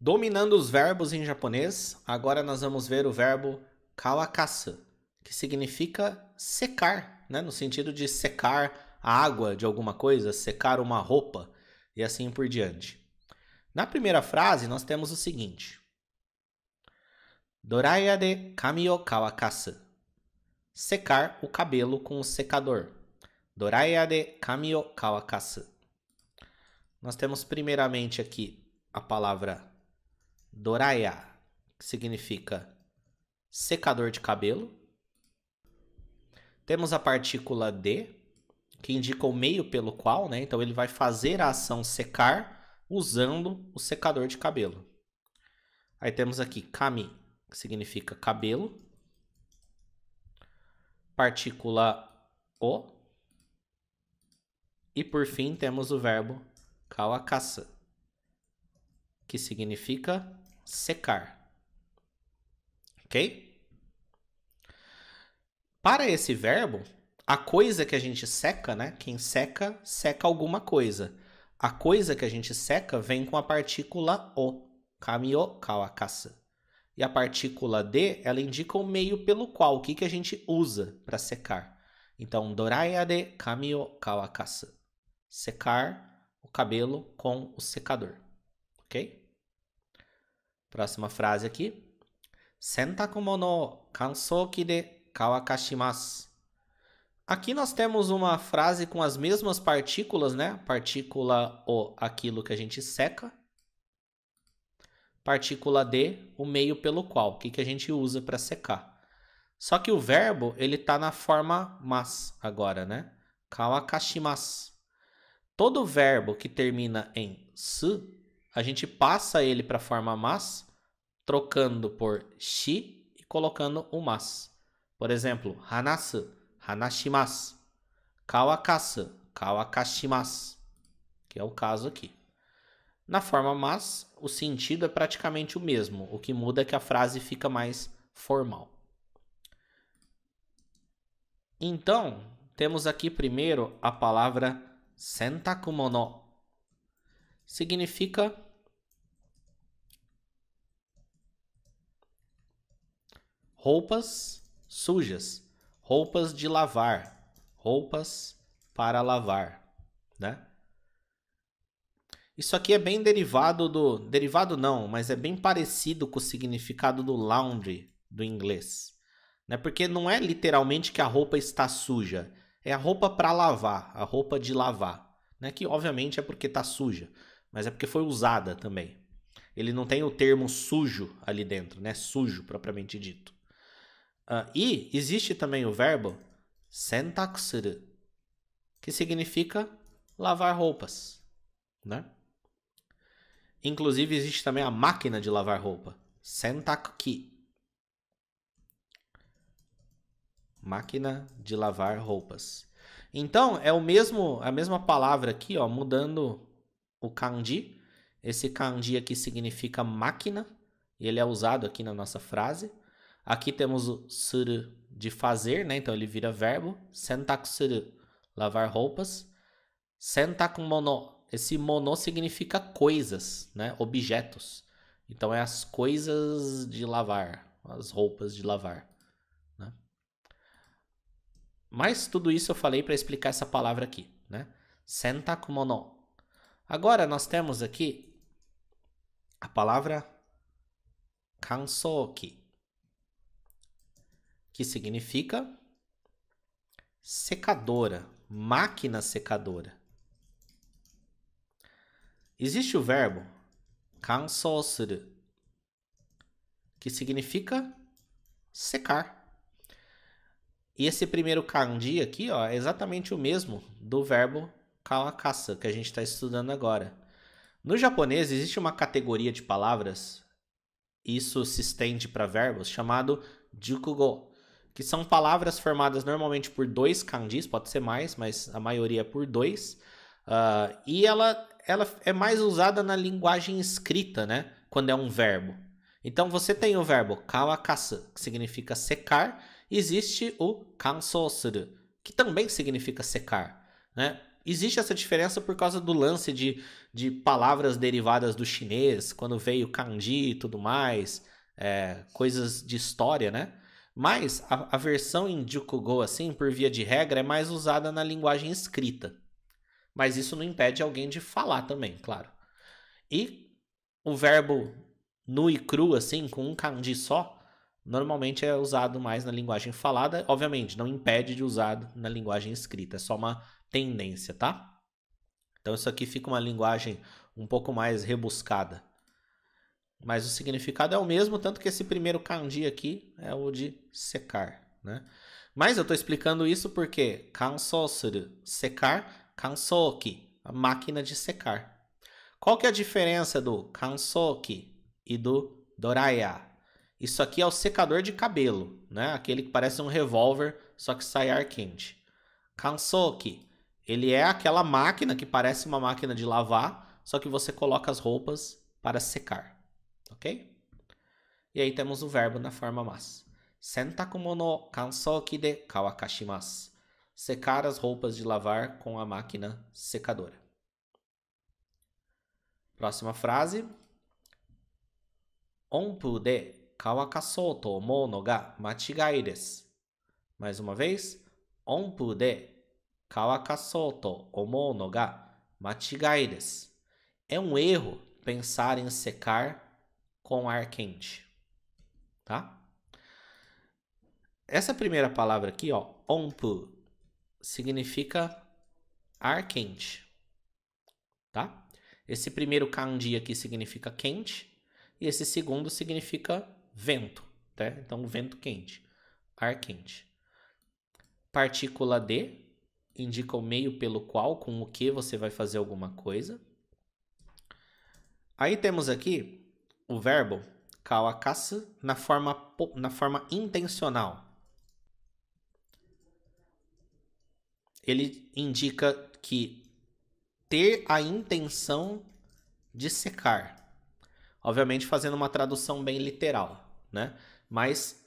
Dominando os verbos em japonês, agora nós vamos ver o verbo kawakasu, que significa secar, né? no sentido de secar a água de alguma coisa, secar uma roupa e assim por diante. Na primeira frase, nós temos o seguinte: Doraya de kami o kawakasu. Secar o cabelo com o secador. Doraya de kami o kawakasu. Nós temos primeiramente aqui a palavra Doraya, que significa secador de cabelo. Temos a partícula de, que indica o meio pelo qual, né? Então ele vai fazer a ação secar usando o secador de cabelo. Aí temos aqui kami, que significa cabelo. Partícula o. E por fim temos o verbo kawakasa, que significa secar. Ok? Para esse verbo, a coisa que a gente seca, né? Quem seca, seca alguma coisa. A coisa que a gente seca vem com a partícula o, kamio kawakasu. E a partícula de, ela indica o meio pelo qual, o que, que a gente usa para secar. Então, doraya de kamio kawakasu. Secar o cabelo com o secador, ok? Próxima frase aqui. Sentakumono kansouki de kawakashimasu. Aqui nós temos uma frase com as mesmas partículas, né? Partícula o, aquilo que a gente seca. Partícula de o meio pelo qual, o que, que a gente usa para secar. Só que o verbo, ele está na forma mas agora, né? Kawakashimasu. Todo verbo que termina em su a gente passa ele para a forma mas, trocando por shi e colocando o mas. Por exemplo, hanasu, hanashimasu. Kawakasu, kawakashimasu. Que é o caso aqui. Na forma mas, o sentido é praticamente o mesmo. O que muda é que a frase fica mais formal. Então, temos aqui primeiro a palavra sentakumono, significa roupas sujas, roupas de lavar, roupas para lavar, né? Isso aqui é bem derivado do. Derivado não, mas é bem parecido com o significado do laundry do inglês. Né? Porque não é literalmente que a roupa está suja. É a roupa para lavar, a roupa de lavar. Né? Que obviamente é porque está suja mas é porque foi usada também. Ele não tem o termo sujo ali dentro, né? Sujo propriamente dito. Uh, e existe também o verbo sentaksuru, que significa lavar roupas, né? Inclusive existe também a máquina de lavar roupa, sentakuki. Máquina de lavar roupas. Então, é o mesmo a mesma palavra aqui, ó, mudando o kanji. Esse kanji aqui significa máquina, e ele é usado aqui na nossa frase. Aqui temos o suru de fazer, né? Então ele vira verbo. Sentaku suru, lavar roupas. Sentaku mono, esse mono significa coisas, né? Objetos. Então é as coisas de lavar, as roupas de lavar. Né? Mas tudo isso eu falei para explicar essa palavra aqui, né? Sentaku mono Agora nós temos aqui a palavra kansoki, que significa secadora, máquina secadora. Existe o verbo kansosuru, que significa secar. E esse primeiro kanji aqui ó, é exatamente o mesmo do verbo Kawakasa, que a gente está estudando agora. No japonês existe uma categoria de palavras, isso se estende para verbos, chamado jukugo, que são palavras formadas normalmente por dois kanjis, pode ser mais, mas a maioria é por dois, uh, e ela, ela é mais usada na linguagem escrita, né? Quando é um verbo. Então você tem o verbo kawakasu, que significa secar, existe o kansosuru, que também significa secar. Né? Existe essa diferença por causa do lance de, de palavras derivadas do chinês, quando veio kanji e tudo mais, é, coisas de história, né? Mas a, a versão em Jukugo, assim, por via de regra, é mais usada na linguagem escrita. Mas isso não impede alguém de falar também, claro. E o verbo nu e cru, assim, com um kanji só, normalmente é usado mais na linguagem falada. Obviamente, não impede de usar na linguagem escrita. É só uma tendência, tá? Então isso aqui fica uma linguagem um pouco mais rebuscada. Mas o significado é o mesmo, tanto que esse primeiro kanji aqui é o de secar, né? Mas eu estou explicando isso porque kansou suru, secar, kansouki, a máquina de secar. Qual que é a diferença do kansouki e do doraya? Isso aqui é o secador de cabelo, né? Aquele que parece um revólver, só que sai ar quente. Kansouki ele é aquela máquina que parece uma máquina de lavar, só que você coloca as roupas para secar, ok? E aí temos o verbo na forma mas. Sentakumono kansoki de kawakashimasu. Secar as roupas de lavar com a máquina secadora. Próxima frase. Onpu de kawakasou to mono ga machigai desu. Mais uma vez. Onpu de Kawa kasoto omono ga É um erro pensar em secar com ar quente, tá? Essa primeira palavra aqui, ó, onpu, significa ar quente, tá? Esse primeiro kanji aqui significa quente e esse segundo significa vento, tá? Então, vento quente, ar quente. Partícula de indica o meio pelo qual, com o que você vai fazer alguma coisa. Aí temos aqui o verbo kawakasu na forma, na forma intencional. Ele indica que ter a intenção de secar. Obviamente fazendo uma tradução bem literal, né? Mas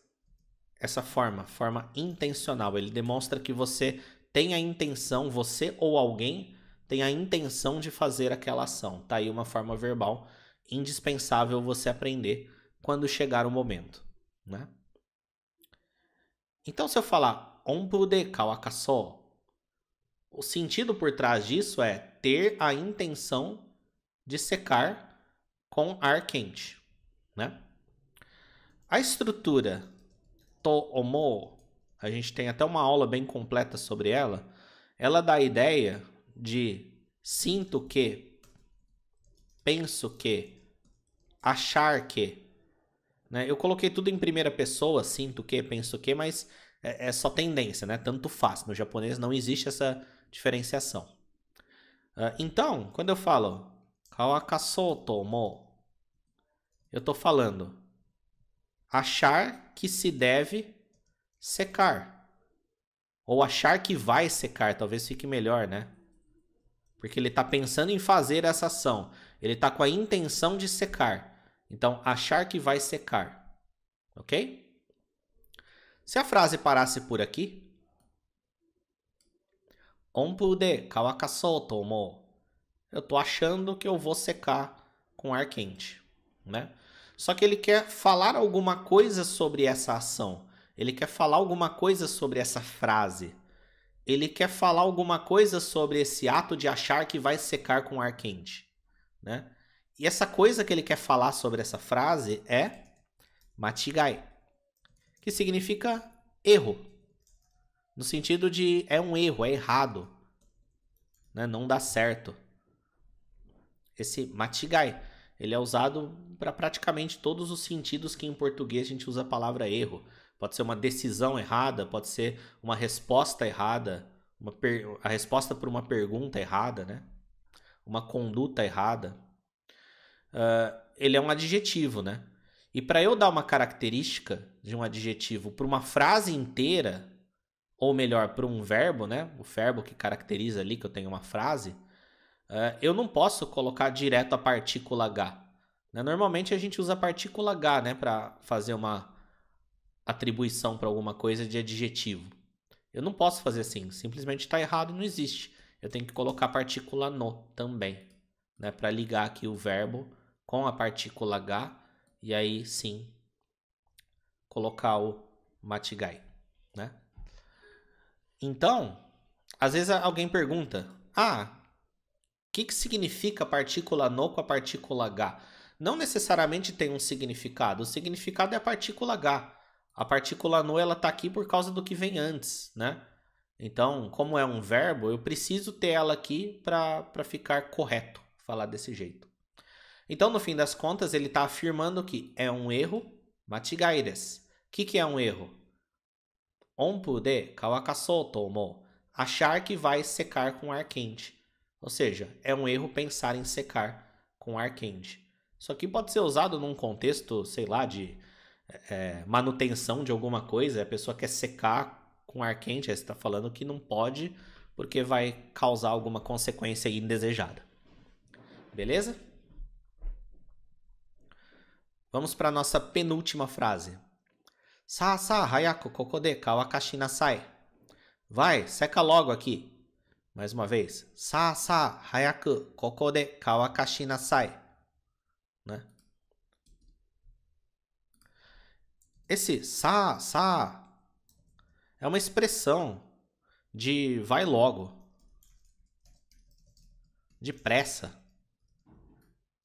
essa forma, forma intencional, ele demonstra que você tem a intenção, você ou alguém tem a intenção de fazer aquela ação. Tá aí uma forma verbal indispensável você aprender quando chegar o momento, né? Então se eu falar onpude kawakaso, o sentido por trás disso é ter a intenção de secar com ar quente, né? A estrutura to mo a gente tem até uma aula bem completa sobre ela, ela dá a ideia de sinto que, penso que, achar que. Né? Eu coloquei tudo em primeira pessoa, sinto que, penso que, mas é, é só tendência, né? Tanto faz. No japonês não existe essa diferenciação. Uh, então, quando eu falo kawakasoto mo, eu estou falando achar que se deve secar. Ou achar que vai secar, talvez fique melhor, né? Porque ele está pensando em fazer essa ação. Ele está com a intenção de secar. Então, achar que vai secar. Ok? Se a frase parasse por aqui. Onpu de kawakasou Eu tô achando que eu vou secar com ar quente, né? Só que ele quer falar alguma coisa sobre essa ação. Ele quer falar alguma coisa sobre essa frase. Ele quer falar alguma coisa sobre esse ato de achar que vai secar com ar quente, né? E essa coisa que ele quer falar sobre essa frase é matigai, que significa erro. No sentido de é um erro, é errado, né? Não dá certo. Esse matigai, ele é usado para praticamente todos os sentidos que em português a gente usa a palavra erro pode ser uma decisão errada, pode ser uma resposta errada, uma per... a resposta para uma pergunta errada, né? Uma conduta errada. Uh, ele é um adjetivo, né? E para eu dar uma característica de um adjetivo para uma frase inteira, ou melhor, para um verbo, né? O verbo que caracteriza ali que eu tenho uma frase, uh, eu não posso colocar direto a partícula H. Né? Normalmente a gente usa a partícula H, né, para fazer uma atribuição para alguma coisa de adjetivo. Eu não posso fazer assim, simplesmente está errado, não existe. Eu tenho que colocar a partícula no também, né, para ligar aqui o verbo com a partícula h e aí sim colocar o matigai, né? Então, às vezes alguém pergunta: "Ah, o que, que significa partícula no com a partícula h?" Não necessariamente tem um significado. O significado é a partícula h. A partícula no ela está aqui por causa do que vem antes, né? Então, como é um verbo, eu preciso ter ela aqui para ficar correto, falar desse jeito. Então, no fim das contas, ele está afirmando que é um erro Matigaires. O que, que é um erro? Onpu de tomou. Achar que vai secar com ar quente. Ou seja, é um erro pensar em secar com ar quente. Isso aqui pode ser usado num contexto, sei lá, de é, manutenção de alguma coisa, a pessoa quer secar com ar quente, aí você está falando que não pode porque vai causar alguma consequência indesejada. Beleza? Vamos para nossa penúltima frase. Sa sa hayako kokode kawakashi nasai. Vai, seca logo aqui. Mais uma vez. Sa sa hayaku kokode kawakashi nasai. Esse sa, sa é uma expressão de vai logo, de pressa,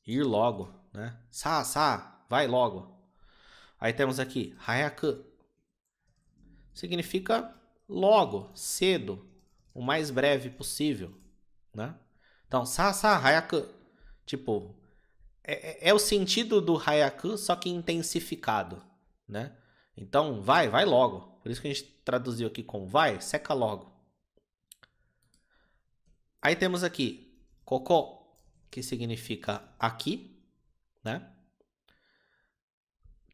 ir logo, né? Sa, sa, vai logo. Aí temos aqui hayaku, significa logo, cedo, o mais breve possível, né? Então, sa, sa, hayaku, tipo, é, é, é o sentido do hayaku, só que intensificado né? Então, vai, vai logo. Por isso que a gente traduziu aqui como vai, seca logo. Aí temos aqui cocô, que significa aqui, né?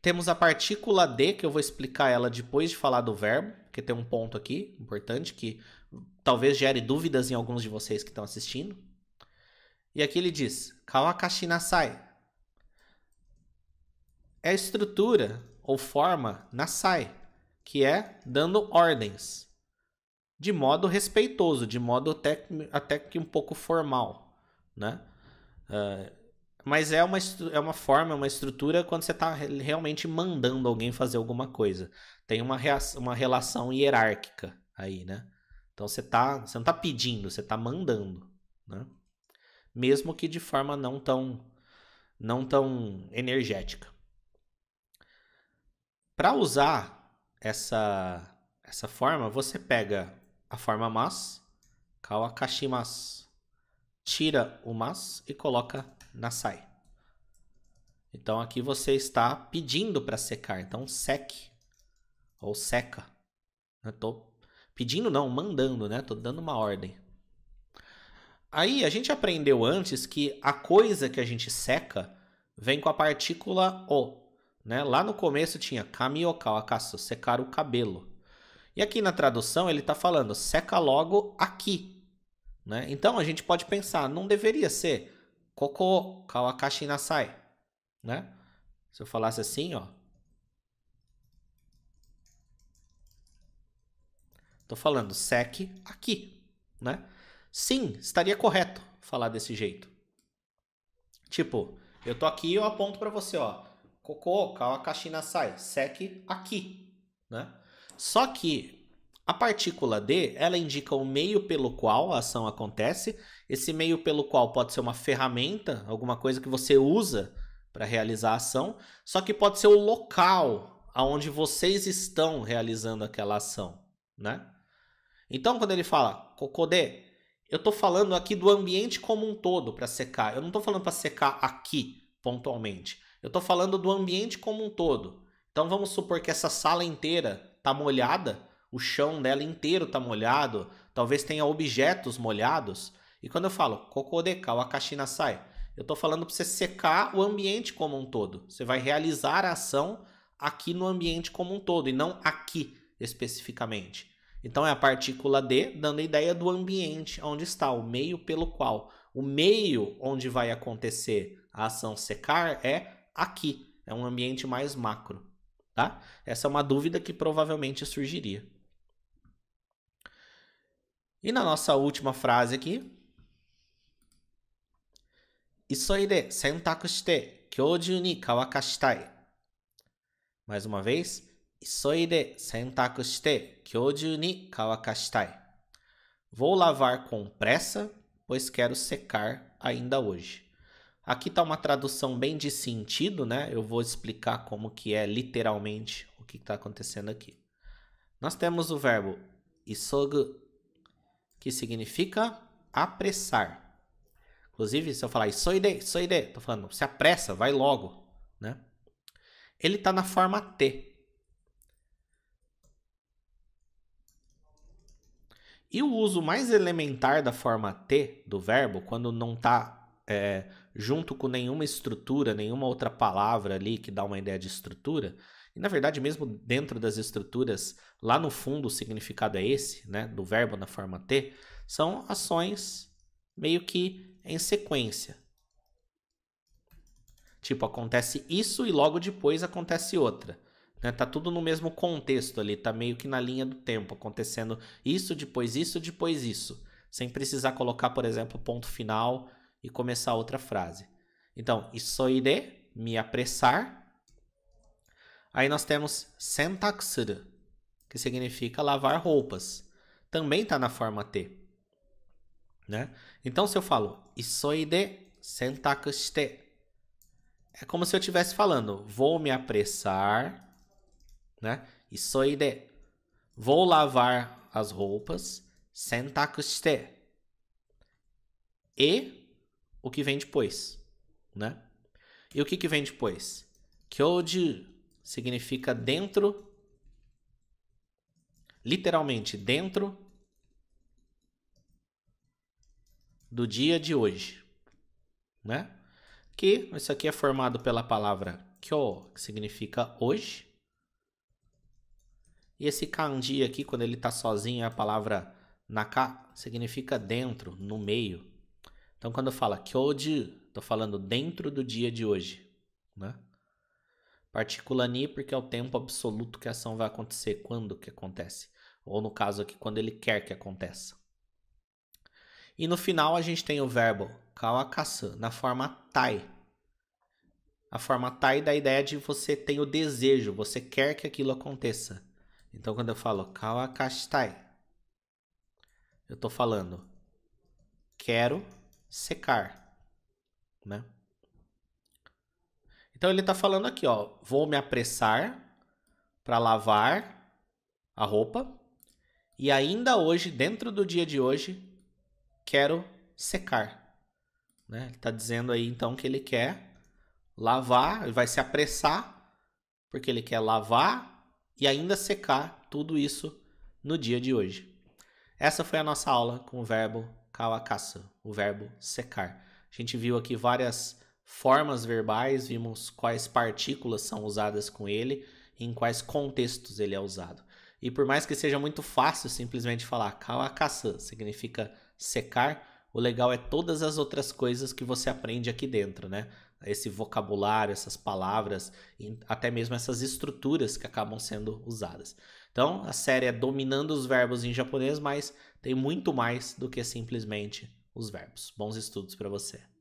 Temos a partícula de, que eu vou explicar ela depois de falar do verbo, porque tem um ponto aqui importante que talvez gere dúvidas em alguns de vocês que estão assistindo. E aqui ele diz: Kawakashi nasai. É a estrutura ou forma SAI, que é dando ordens de modo respeitoso, de modo até, até que um pouco formal, né? Uh, mas é uma, é uma forma, é uma estrutura quando você está realmente mandando alguém fazer alguma coisa. Tem uma, uma relação hierárquica aí, né? Então você, tá, você não está pedindo, você está mandando, né? Mesmo que de forma não tão, não tão energética. Para usar essa, essa forma, você pega a forma mas, kawakashi mas, tira o mas e coloca nasai. Então aqui você está pedindo para secar, então seque ou seca. Eu né? tô pedindo não, mandando, né? Tô dando uma ordem. Aí a gente aprendeu antes que a coisa que a gente seca vem com a partícula o. Né? Lá no começo tinha kamioka wakasu, secar o cabelo. E aqui na tradução ele está falando seca logo aqui. Né? Então a gente pode pensar, não deveria ser koko kawakashi nasai. Né? Se eu falasse assim, ó. Tô falando seque aqui, né? Sim, estaria correto falar desse jeito. Tipo, eu tô aqui e eu aponto para você, ó. Cocô, colocar a caixinha sai, seque aqui, né? Só que a partícula D, ela indica o meio pelo qual a ação acontece. Esse meio pelo qual pode ser uma ferramenta, alguma coisa que você usa para realizar a ação, só que pode ser o local aonde vocês estão realizando aquela ação, né? Então, quando ele fala cocô D, eu estou falando aqui do ambiente como um todo para secar. Eu não estou falando para secar aqui pontualmente. Eu estou falando do ambiente como um todo. Então vamos supor que essa sala inteira está molhada, o chão dela inteiro está molhado, talvez tenha objetos molhados. E quando eu falo cal, a caixina sai. Eu estou falando para você secar o ambiente como um todo. Você vai realizar a ação aqui no ambiente como um todo e não aqui especificamente. Então é a partícula D dando a ideia do ambiente onde está, o meio pelo qual. O meio onde vai acontecer a ação secar é aqui. É um ambiente mais macro, tá? Essa é uma dúvida que provavelmente surgiria. E na nossa última frase aqui. Isoide sentaku shite kyōjū ni kawakashitai. Mais uma vez. Isoide sentaku shite kyōjū ni kawakashitai. Vou lavar com pressa, pois quero secar ainda hoje. Aqui está uma tradução bem de sentido, né? Eu vou explicar como que é literalmente o que está acontecendo aqui. Nós temos o verbo isogu, que significa apressar. Inclusive, se eu falar isoide, isoide, tô falando, se apressa, vai logo, né? Ele está na forma T. E o uso mais elementar da forma T do verbo, quando não está é, junto com nenhuma estrutura, nenhuma outra palavra ali que dá uma ideia de estrutura. E na verdade, mesmo dentro das estruturas, lá no fundo o significado é esse, né? Do verbo na forma T, são ações meio que em sequência. Tipo, acontece isso e logo depois acontece outra. Né? Tá tudo no mesmo contexto ali, tá meio que na linha do tempo, acontecendo isso, depois isso, depois isso. Sem precisar colocar, por exemplo, ponto final e começar outra frase. Então, issoide de, me apressar. Aí nós temos sentaksuru, que significa lavar roupas. Também está na forma T. Né? Então, se eu falo issoide de é como se eu estivesse falando, vou me apressar, né? de, vou lavar as roupas, sentakushite. E o que vem depois, né? E o que, que vem depois? Kyoji significa dentro, literalmente dentro do dia de hoje, né? Que isso aqui é formado pela palavra kyo, que significa hoje. E esse kanji aqui, quando ele está sozinho, é a palavra naka, significa dentro, no meio. Então, quando eu falo kyoji, estou falando dentro do dia de hoje. Né? Partícula ni, porque é o tempo absoluto que a ação vai acontecer, quando que acontece. Ou no caso aqui, quando ele quer que aconteça. E no final a gente tem o verbo kawakasu na forma tai. A forma tai da ideia de você tem o desejo, você quer que aquilo aconteça. Então quando eu falo kawakashitai, eu estou falando quero secar, né? Então ele está falando aqui, ó, vou me apressar para lavar a roupa e ainda hoje, dentro do dia de hoje, quero secar. Né? Ele está dizendo aí então que ele quer lavar, ele vai se apressar porque ele quer lavar e ainda secar tudo isso no dia de hoje. Essa foi a nossa aula com o verbo kawakasa, o verbo secar. A gente viu aqui várias formas verbais, vimos quais partículas são usadas com ele, em quais contextos ele é usado. E por mais que seja muito fácil simplesmente falar kawakasa, significa secar, o legal é todas as outras coisas que você aprende aqui dentro, né? Esse vocabulário, essas palavras, até mesmo essas estruturas que acabam sendo usadas. Então, a série é dominando os verbos em japonês, mas tem muito mais do que simplesmente os verbos. Bons estudos para você.